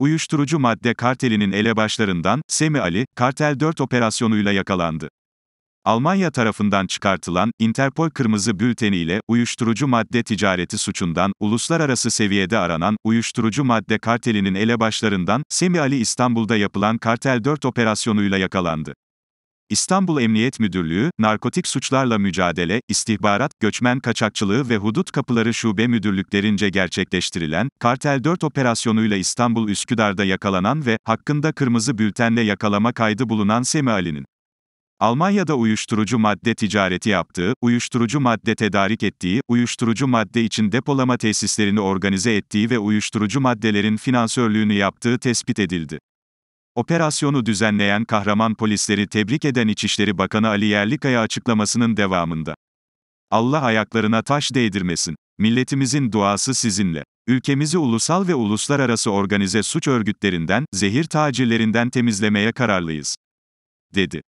Uyuşturucu madde kartelinin elebaşlarından, Semi Ali, Kartel 4 operasyonuyla yakalandı. Almanya tarafından çıkartılan Interpol kırmızı bülteni ile uyuşturucu madde ticareti suçundan uluslararası seviyede aranan uyuşturucu madde kartelinin elebaşlarından Semi Ali İstanbul'da yapılan Kartel 4 operasyonuyla yakalandı. İstanbul Emniyet Müdürlüğü, Narkotik Suçlarla Mücadele, İstihbarat, Göçmen Kaçakçılığı ve Hudut Kapıları Şube Müdürlüklerince gerçekleştirilen, Kartel 4 operasyonuyla İstanbul Üsküdar'da yakalanan ve, hakkında kırmızı bültenle yakalama kaydı bulunan Semih Ali'nin, Almanya'da uyuşturucu madde ticareti yaptığı, uyuşturucu madde tedarik ettiği, uyuşturucu madde için depolama tesislerini organize ettiği ve uyuşturucu maddelerin finansörlüğünü yaptığı tespit edildi. Operasyonu düzenleyen kahraman polisleri tebrik eden İçişleri Bakanı Ali Yerlikaya açıklamasının devamında. Allah ayaklarına taş değdirmesin. Milletimizin duası sizinle. Ülkemizi ulusal ve uluslararası organize suç örgütlerinden, zehir tacirlerinden temizlemeye kararlıyız. dedi.